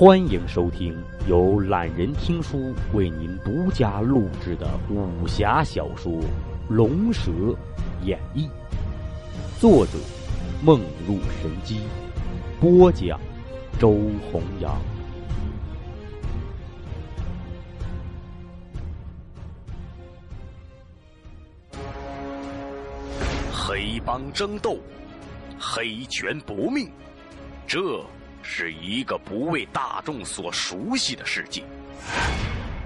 欢迎收听由懒人听书为您独家录制的武侠小说《龙蛇演义》，作者梦入神机，播讲周弘扬。黑帮争斗，黑拳搏命，这。是一个不为大众所熟悉的世界，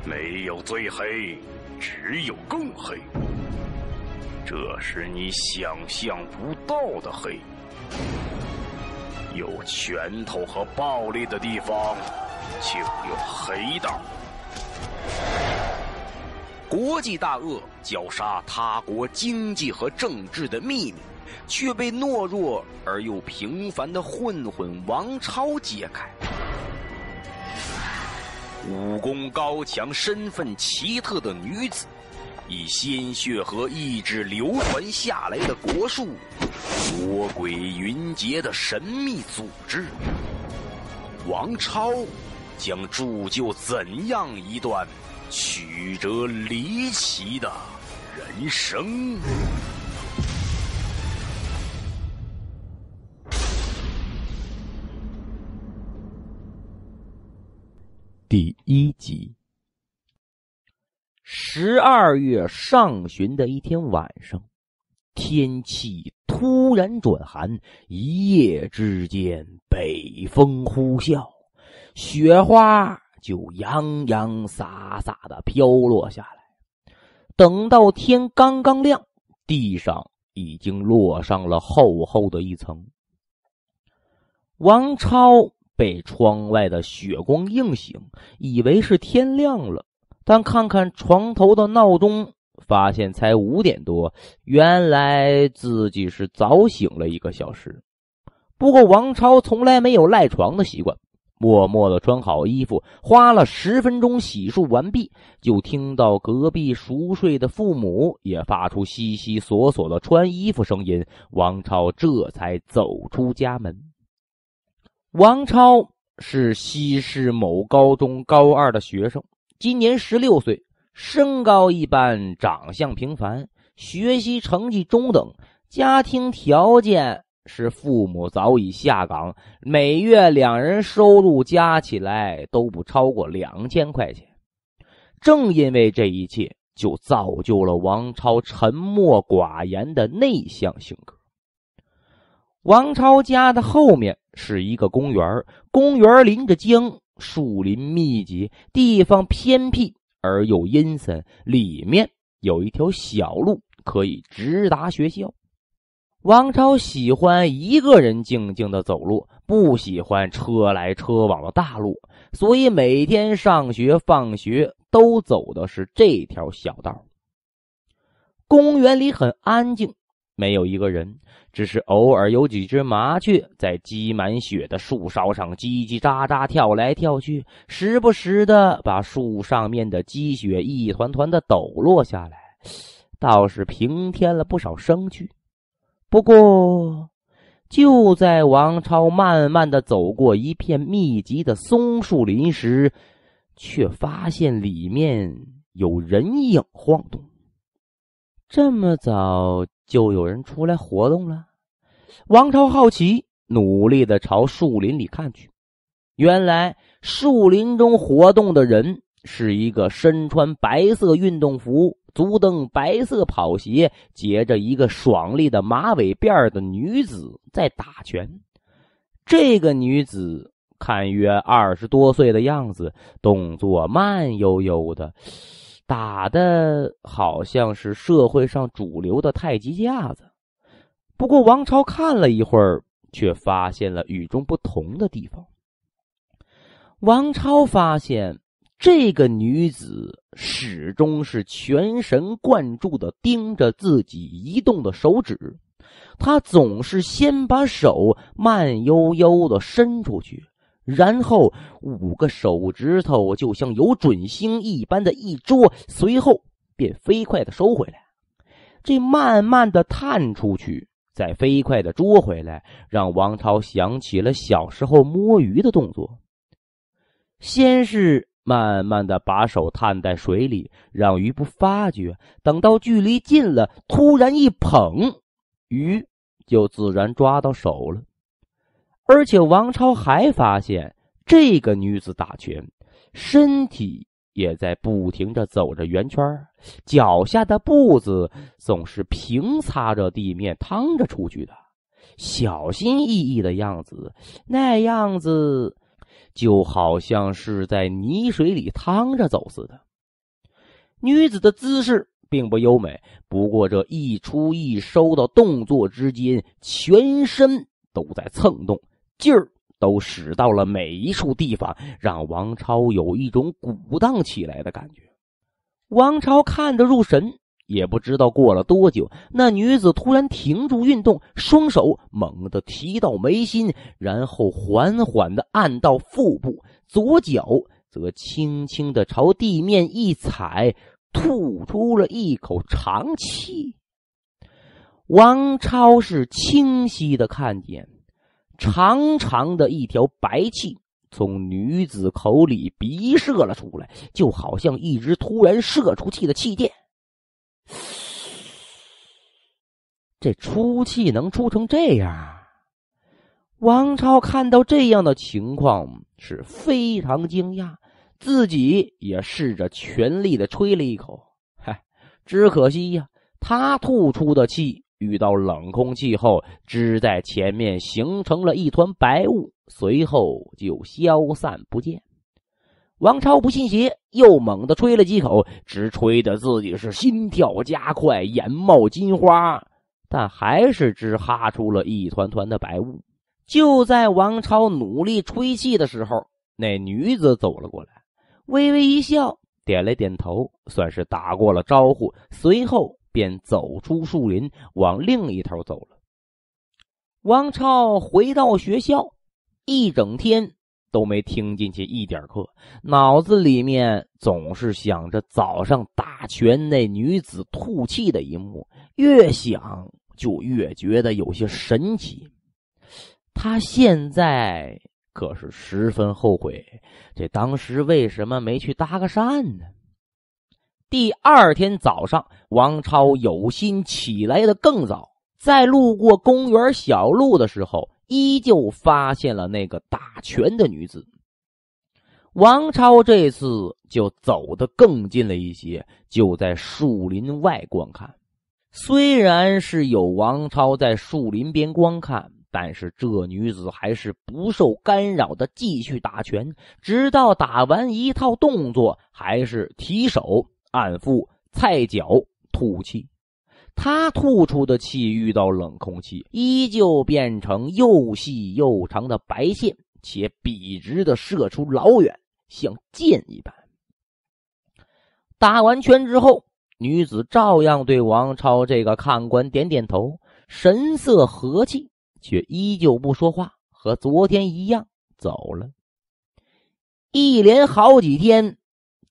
没有最黑，只有更黑。这是你想象不到的黑。有拳头和暴力的地方，就有黑道。国际大鳄绞杀他国经济和政治的秘密。却被懦弱而又平凡的混混王超揭开。武功高强、身份奇特的女子，以鲜血和意志流传下来的国术，魔鬼云谲的神秘组织，王超将铸就怎样一段曲折离奇的人生？第一集。十二月上旬的一天晚上，天气突然转寒，一夜之间北风呼啸，雪花就洋洋洒洒的飘落下来。等到天刚刚亮，地上已经落上了厚厚的一层。王超。被窗外的雪光映醒，以为是天亮了，但看看床头的闹钟，发现才五点多，原来自己是早醒了一个小时。不过王超从来没有赖床的习惯，默默的穿好衣服，花了十分钟洗漱完毕，就听到隔壁熟睡的父母也发出悉悉索索的穿衣服声音，王超这才走出家门。王超是西市某高中高二的学生，今年十六岁，身高一般，长相平凡，学习成绩中等，家庭条件是父母早已下岗，每月两人收入加起来都不超过两千块钱。正因为这一切，就造就了王超沉默寡言的内向性格。王超家的后面是一个公园公园临着江，树林密集，地方偏僻而又阴森。里面有一条小路可以直达学校。王超喜欢一个人静静的走路，不喜欢车来车往的大路，所以每天上学放学都走的是这条小道。公园里很安静。没有一个人，只是偶尔有几只麻雀在积满雪的树梢上叽叽喳喳跳来跳去，时不时的把树上面的积雪一团团的抖落下来，倒是平添了不少生趣。不过，就在王超慢慢的走过一片密集的松树林时，却发现里面有人影晃动。这么早？就有人出来活动了。王朝好奇，努力的朝树林里看去。原来，树林中活动的人是一个身穿白色运动服、足蹬白色跑鞋、结着一个爽利的马尾辫的女子在打拳。这个女子看约二十多岁的样子，动作慢悠悠的。打的好像是社会上主流的太极架子，不过王超看了一会儿，却发现了与众不同的地方。王超发现，这个女子始终是全神贯注的盯着自己移动的手指，她总是先把手慢悠悠的伸出去。然后五个手指头就像有准星一般的一捉，随后便飞快的收回来。这慢慢的探出去，再飞快的捉回来，让王超想起了小时候摸鱼的动作。先是慢慢的把手探在水里，让鱼不发觉，等到距离近了，突然一捧，鱼就自然抓到手了。而且王超还发现，这个女子打拳，身体也在不停的走着圆圈，脚下的步子总是平擦着地面趟着出去的，小心翼翼的样子，那样子就好像是在泥水里趟着走似的。女子的姿势并不优美，不过这一出一收的动作之间，全身都在蹭动。劲儿都使到了每一处地方，让王超有一种鼓荡起来的感觉。王超看得入神，也不知道过了多久，那女子突然停住运动，双手猛地提到眉心，然后缓缓的按到腹部，左脚则轻轻的朝地面一踩，吐出了一口长气。王超是清晰的看见。长长的一条白气从女子口里鼻射了出来，就好像一只突然射出气的气垫。这出气能出成这样，王超看到这样的情况是非常惊讶。自己也试着全力的吹了一口，嗨，只可惜呀，他吐出的气。遇到冷空气后，只在前面形成了一团白雾，随后就消散不见。王超不信邪，又猛地吹了几口，直吹的自己是心跳加快，眼冒金花，但还是只哈出了一团团的白雾。就在王超努力吹气的时候，那女子走了过来，微微一笑，点了点头，算是打过了招呼。随后。便走出树林，往另一头走了。王超回到学校，一整天都没听进去一点课，脑子里面总是想着早上打拳那女子吐气的一幕，越想就越觉得有些神奇。他现在可是十分后悔，这当时为什么没去搭个讪呢？第二天早上。王超有心起来的更早，在路过公园小路的时候，依旧发现了那个打拳的女子。王超这次就走得更近了一些，就在树林外观看。虽然是有王超在树林边观看，但是这女子还是不受干扰的继续打拳，直到打完一套动作，还是提手、按腹、踩脚。吐气，他吐出的气遇到冷空气，依旧变成又细又长的白线，且笔直的射出老远，像箭一般。打完拳之后，女子照样对王超这个看官点点头，神色和气，却依旧不说话，和昨天一样走了。一连好几天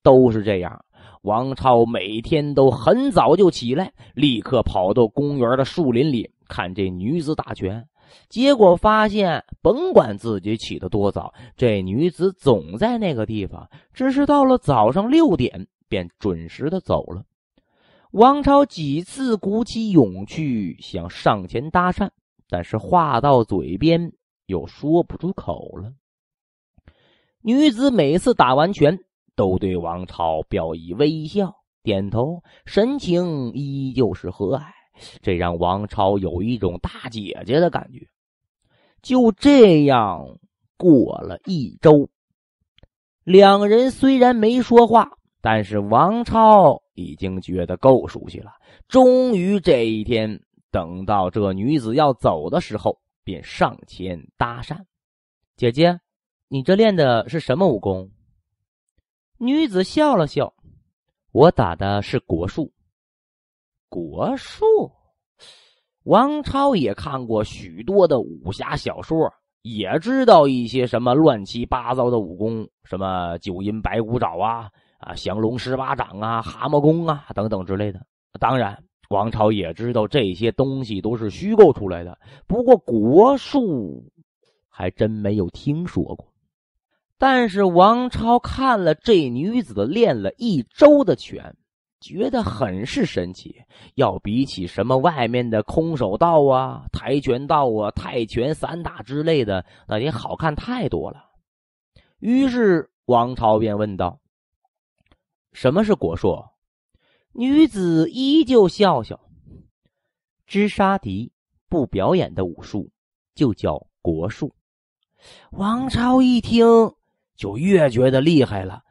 都是这样。王超每天都很早就起来，立刻跑到公园的树林里看这女子打拳。结果发现，甭管自己起得多早，这女子总在那个地方。只是到了早上六点，便准时的走了。王超几次鼓起勇气想上前搭讪，但是话到嘴边又说不出口了。女子每次打完拳。都对王超表以微笑、点头，神情依旧是和蔼，这让王超有一种大姐姐的感觉。就这样过了一周，两人虽然没说话，但是王超已经觉得够熟悉了。终于这一天，等到这女子要走的时候，便上前搭讪：“姐姐，你这练的是什么武功？”女子笑了笑：“我打的是国术。国术，王超也看过许多的武侠小说，也知道一些什么乱七八糟的武功，什么九阴白骨爪啊，啊，降龙十八掌啊，蛤蟆功啊，等等之类的。当然，王朝也知道这些东西都是虚构出来的。不过，国术还真没有听说过。”但是王超看了这女子练了一周的拳，觉得很是神奇。要比起什么外面的空手道啊、跆拳道啊、泰拳、散打之类的，那也好看太多了。于是王超便问道：“什么是国术？”女子依旧笑笑：“只杀敌不表演的武术，就叫国术。”王超一听。就越觉得厉害了。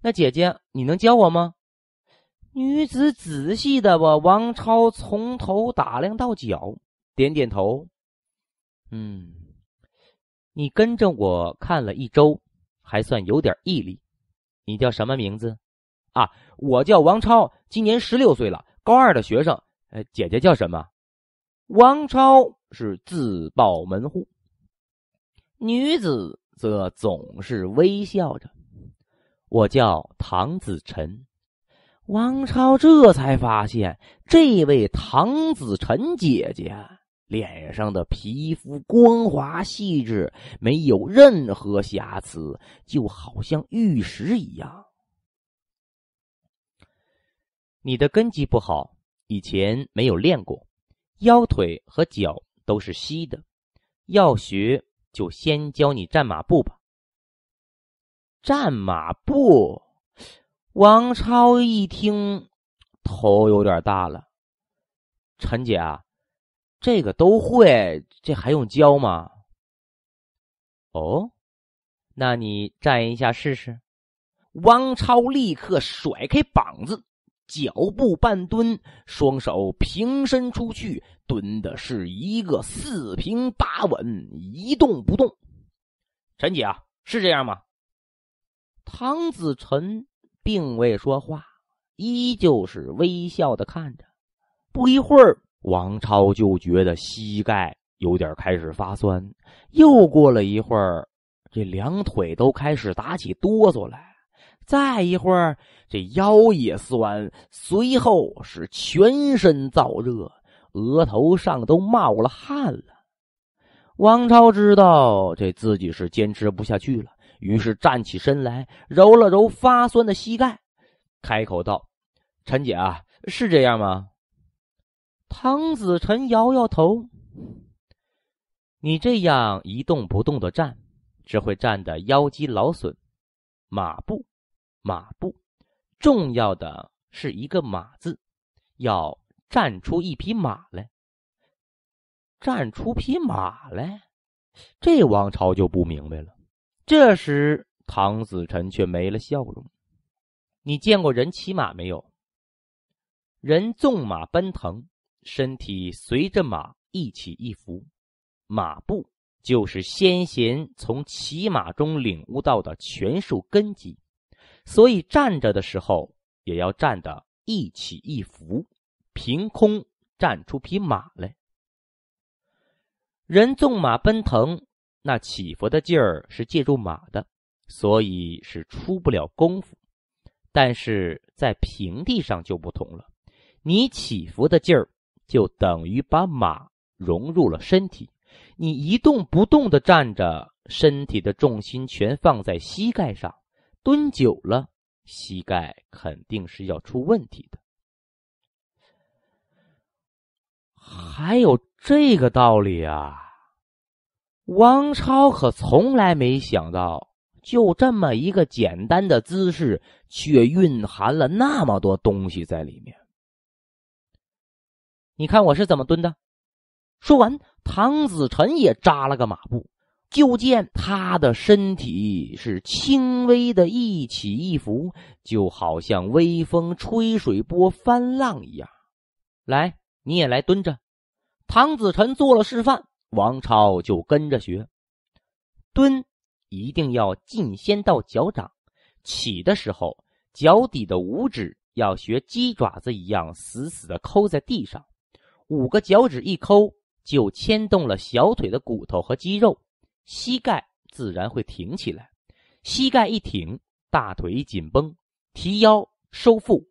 那姐姐，你能教我吗？女子仔细的把王超从头打量到脚，点点头。嗯，你跟着我看了一周，还算有点毅力。你叫什么名字？啊，我叫王超，今年十六岁了，高二的学生。呃，姐姐叫什么？王超是自报门户。女子。则总是微笑着。我叫唐子晨，王超这才发现，这位唐子晨姐姐脸上的皮肤光滑细致，没有任何瑕疵，就好像玉石一样。你的根基不好，以前没有练过，腰腿和脚都是稀的，要学。就先教你战马步吧。战马步，王超一听头有点大了。陈姐，啊，这个都会，这还用教吗？哦，那你站一下试试。王超立刻甩开膀子。脚步半蹲，双手平伸出去，蹲的是一个四平八稳，一动不动。陈姐啊，是这样吗？唐子晨并未说话，依旧是微笑的看着。不一会儿，王超就觉得膝盖有点开始发酸，又过了一会儿，这两腿都开始打起哆嗦来。再一会儿，这腰也酸，随后是全身燥热，额头上都冒了汗了。王超知道这自己是坚持不下去了，于是站起身来，揉了揉发酸的膝盖，开口道：“陈姐啊，是这样吗？”唐子晨摇摇头：“你这样一动不动的站，只会站得腰肌劳损，马步。”马步，重要的是一个“马”字，要站出一匹马来，站出匹马来。这王朝就不明白了。这时，唐子辰却没了笑容。你见过人骑马没有？人纵马奔腾，身体随着马一起一伏。马步就是先贤从骑马中领悟到的权术根基。所以站着的时候也要站得一起一伏，凭空站出匹马来。人纵马奔腾，那起伏的劲儿是借助马的，所以是出不了功夫。但是在平地上就不同了，你起伏的劲儿就等于把马融入了身体。你一动不动的站着，身体的重心全放在膝盖上。蹲久了，膝盖肯定是要出问题的。还有这个道理啊！王超可从来没想到，就这么一个简单的姿势，却蕴含了那么多东西在里面。你看我是怎么蹲的？说完，唐子晨也扎了个马步。就见他的身体是轻微的一起一伏，就好像微风吹水波翻浪一样。来，你也来蹲着。唐子晨做了示范，王超就跟着学。蹲一定要进先到脚掌，起的时候脚底的五指要学鸡爪子一样，死死的抠在地上。五个脚趾一抠，就牵动了小腿的骨头和肌肉。膝盖自然会挺起来，膝盖一挺，大腿紧绷，提腰收腹，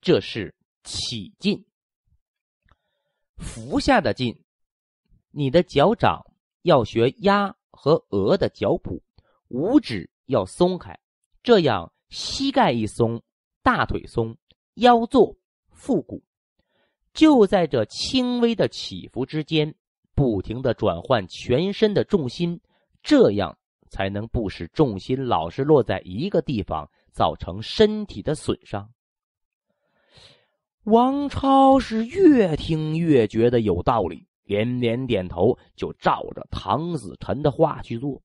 这是起劲。伏下的劲，你的脚掌要学鸭和鹅的脚蹼，五指要松开，这样膝盖一松，大腿松，腰坐腹股，就在这轻微的起伏之间，不停的转换全身的重心。这样才能不使重心老是落在一个地方，造成身体的损伤。王超是越听越觉得有道理，连连点头，就照着唐子晨的话去做。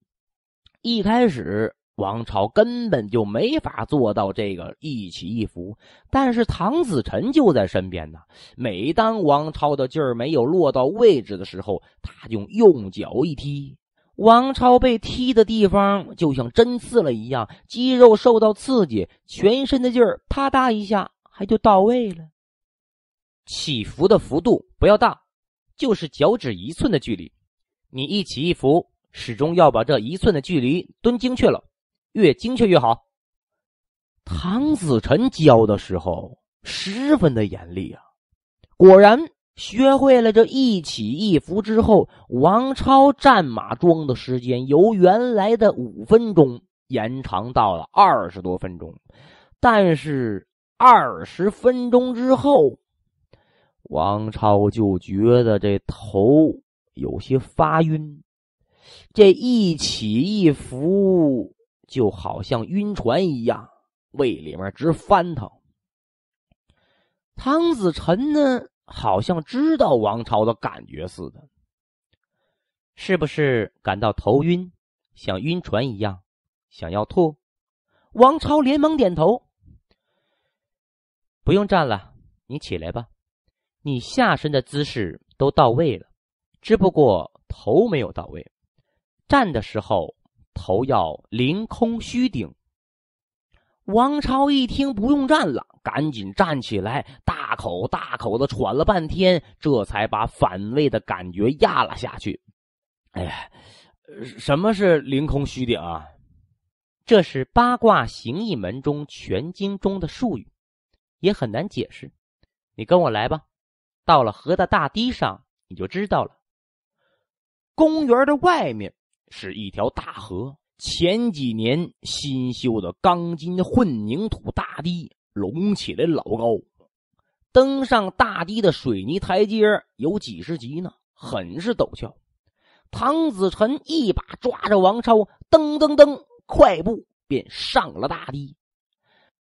一开始，王超根本就没法做到这个一起一伏，但是唐子晨就在身边呢。每当王超的劲儿没有落到位置的时候，他就用脚一踢。王超被踢的地方就像针刺了一样，肌肉受到刺激，全身的劲儿啪嗒一下还就到位了。起伏的幅度不要大，就是脚趾一寸的距离，你一起一伏，始终要把这一寸的距离蹲精确了，越精确越好。唐子晨教的时候十分的严厉啊，果然。学会了这一起一伏之后，王超战马装的时间由原来的五分钟延长到了二十多分钟。但是二十分钟之后，王超就觉得这头有些发晕，这一起一伏就好像晕船一样，胃里面直翻腾。唐子晨呢？好像知道王朝的感觉似的，是不是感到头晕，像晕船一样，想要吐？王超连忙点头。不用站了，你起来吧。你下身的姿势都到位了，只不过头没有到位。站的时候，头要凌空虚顶。王超一听不用站了，赶紧站起来，大口大口的喘了半天，这才把反胃的感觉压了下去。哎呀，什么是凌空虚顶啊？这是八卦形意门中全经中的术语，也很难解释。你跟我来吧，到了河的大堤上，你就知道了。公园的外面是一条大河。前几年新修的钢筋混凝土大堤隆起来老高，登上大堤的水泥台阶有几十级呢，很是陡峭。唐子晨一把抓着王超，噔噔噔，快步便上了大堤。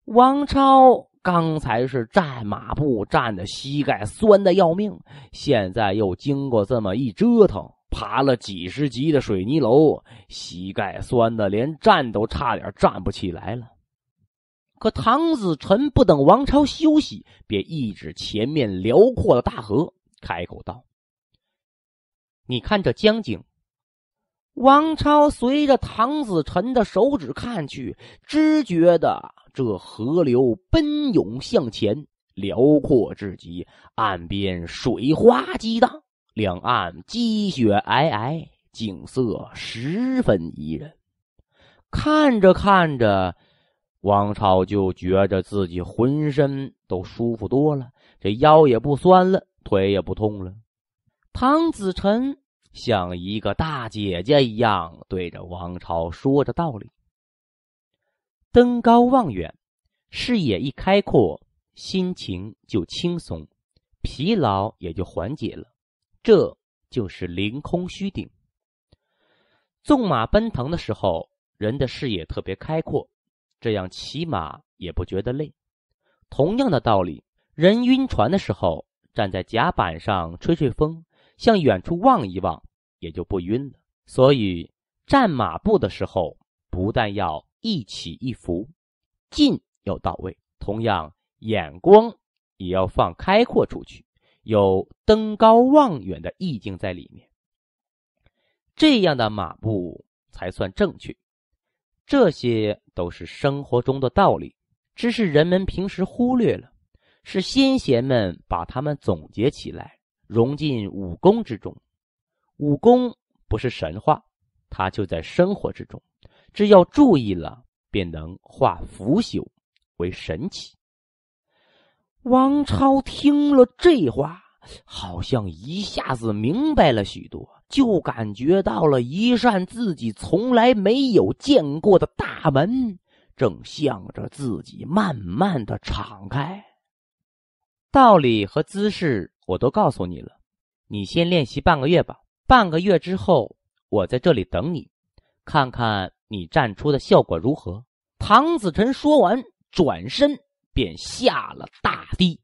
王超刚才是站马步站的膝盖酸的要命，现在又经过这么一折腾。爬了几十级的水泥楼，膝盖酸的连站都差点站不起来了。可唐子晨不等王超休息，便一指前面辽阔的大河，开口道：“你看这江景。”王超随着唐子晨的手指看去，只觉得这河流奔涌向前，辽阔至极，岸边水花激荡。两岸积雪皑皑，景色十分宜人。看着看着，王朝就觉着自己浑身都舒服多了，这腰也不酸了，腿也不痛了。唐子晨像一个大姐姐一样，对着王朝说着道理：“登高望远，视野一开阔，心情就轻松，疲劳也就缓解了。”这就是凌空虚顶。纵马奔腾的时候，人的视野特别开阔，这样骑马也不觉得累。同样的道理，人晕船的时候，站在甲板上吹吹风，向远处望一望，也就不晕了。所以，站马步的时候，不但要一起一伏，劲要到位，同样眼光也要放开阔出去。有登高望远的意境在里面，这样的马步才算正确。这些都是生活中的道理，只是人们平时忽略了。是先贤们把他们总结起来，融进武功之中。武功不是神话，它就在生活之中。只要注意了，便能化腐朽为神奇。王超听了这话，好像一下子明白了许多，就感觉到了一扇自己从来没有见过的大门正向着自己慢慢的敞开。道理和姿势我都告诉你了，你先练习半个月吧。半个月之后，我在这里等你，看看你站出的效果如何。唐子晨说完，转身。便下了大地，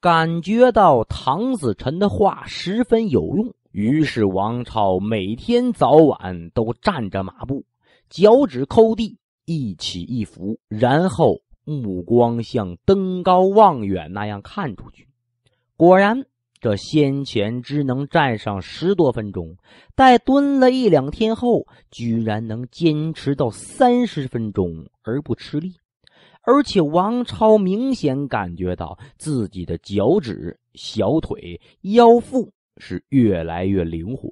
感觉到唐子晨的话十分有用，于是王超每天早晚都站着马步，脚趾抠地，一起一伏，然后目光像登高望远那样看出去。果然，这先前只能站上十多分钟，待蹲了一两天后，居然能坚持到三十分钟而不吃力。而且王超明显感觉到自己的脚趾、小腿、腰腹是越来越灵活。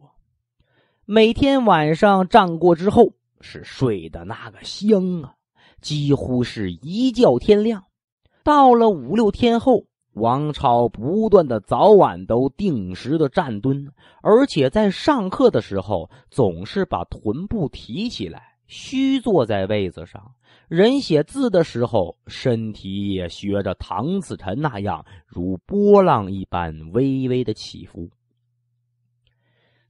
每天晚上站过之后是睡的那个香啊，几乎是一觉天亮。到了五六天后，王超不断的早晚都定时的站蹲，而且在上课的时候总是把臀部提起来。虚坐在位子上，人写字的时候，身体也学着唐子晨那样，如波浪一般微微的起伏。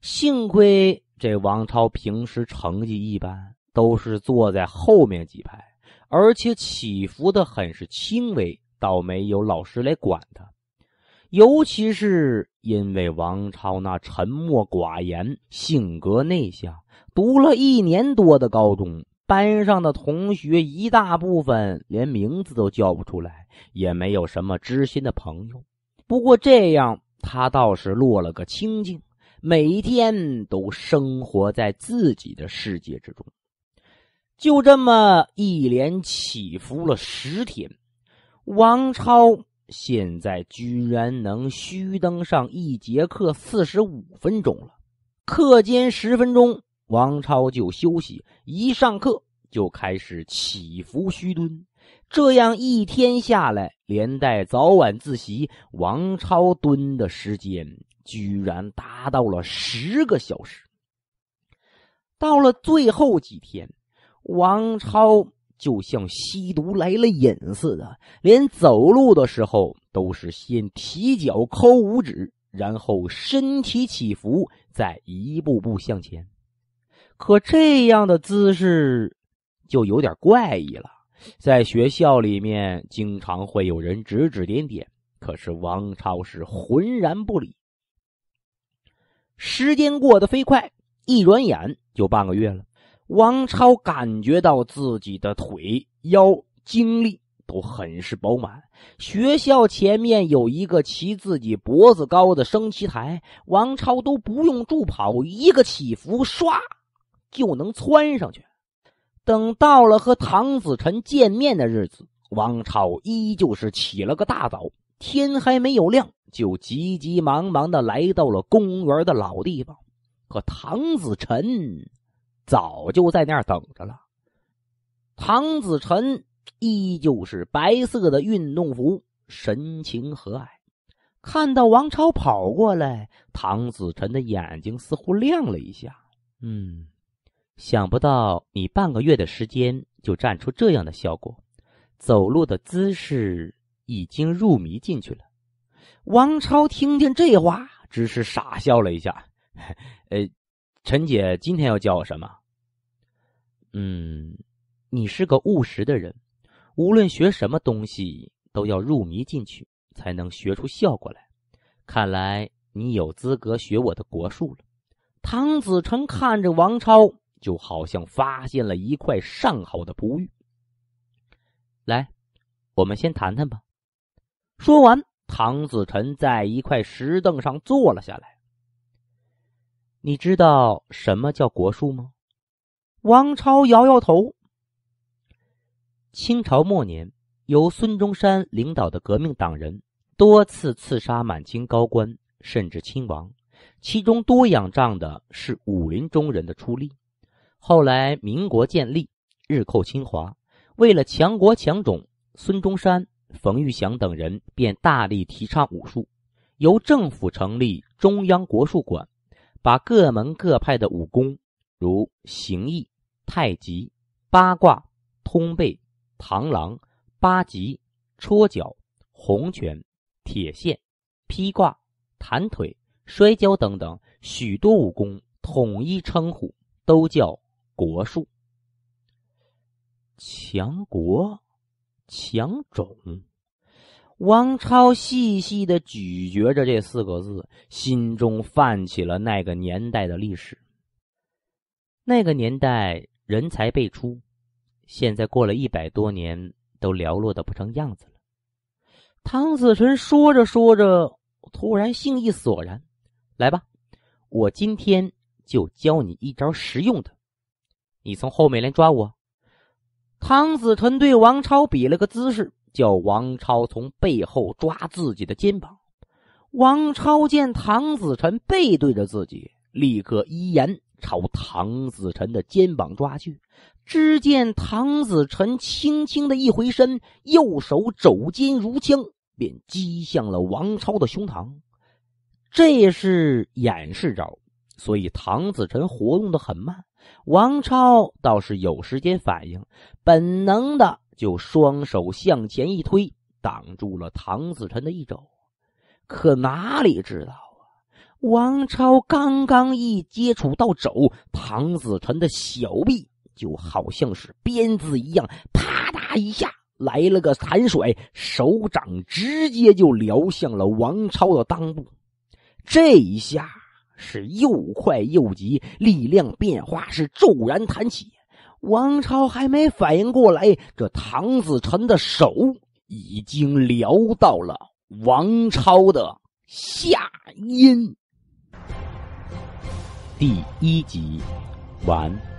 幸亏这王超平时成绩一般，都是坐在后面几排，而且起伏的很是轻微，倒没有老师来管他。尤其是。因为王超那沉默寡言、性格内向，读了一年多的高中，班上的同学一大部分连名字都叫不出来，也没有什么知心的朋友。不过这样，他倒是落了个清净，每一天都生活在自己的世界之中。就这么一连起伏了十天，王超。现在居然能虚登上一节课四十五分钟了，课间十分钟王超就休息，一上课就开始起伏虚蹲，这样一天下来，连带早晚自习，王超蹲的时间居然达到了十个小时。到了最后几天，王超。就像吸毒来了瘾似的，连走路的时候都是先提脚抠五指，然后身体起伏，再一步步向前。可这样的姿势就有点怪异了，在学校里面经常会有人指指点点，可是王超是浑然不理。时间过得飞快，一转眼就半个月了。王超感觉到自己的腿、腰、精力都很是饱满。学校前面有一个骑自己脖子高的升旗台，王超都不用助跑，一个起伏，刷就能窜上去。等到了和唐子晨见面的日子，王超依旧是起了个大早，天还没有亮，就急急忙忙的来到了公园的老地方。可唐子晨。早就在那儿等着了。唐子晨依旧是白色的运动服，神情和蔼。看到王超跑过来，唐子晨的眼睛似乎亮了一下。嗯，想不到你半个月的时间就站出这样的效果，走路的姿势已经入迷进去了。王超听见这话，只是傻笑了一下。呃。陈姐今天要教我什么？嗯，你是个务实的人，无论学什么东西都要入迷进去，才能学出效果来。看来你有资格学我的国术了。唐子成看着王超，就好像发现了一块上好的璞玉。来，我们先谈谈吧。说完，唐子成在一块石凳上坐了下来。你知道什么叫国术吗？王超摇摇头。清朝末年，由孙中山领导的革命党人多次刺杀满清高官甚至亲王，其中多仰仗的是武林中人的出力。后来民国建立，日寇侵华，为了强国强种，孙中山、冯玉祥等人便大力提倡武术，由政府成立中央国术馆。把各门各派的武功，如形意、太极、八卦、通背、螳螂、八极、戳脚、红拳、铁线、劈挂、弹腿、摔跤等等许多武功，统一称呼都叫国术。强国，强种。王超细细的咀嚼着这四个字，心中泛起了那个年代的历史。那个年代人才辈出，现在过了一百多年，都寥落的不成样子了。唐子淳说着说着，突然兴意索然。来吧，我今天就教你一招实用的。你从后面来抓我。唐子淳对王超比了个姿势。叫王超从背后抓自己的肩膀，王超见唐子晨背对着自己，立刻一言朝唐子晨的肩膀抓去。只见唐子晨轻轻的一回身，右手肘尖如枪，便击向了王超的胸膛。这是掩饰招，所以唐子晨活动的很慢，王超倒是有时间反应，本能的。就双手向前一推，挡住了唐子晨的一肘。可哪里知道啊？王超刚刚一接触到肘，唐子晨的小臂就好像是鞭子一样，啪嗒一下来了个弹甩，手掌直接就撩向了王超的裆部。这一下是又快又急，力量变化是骤然弹起。王超还没反应过来，这唐子晨的手已经撩到了王超的下阴。第一集，完。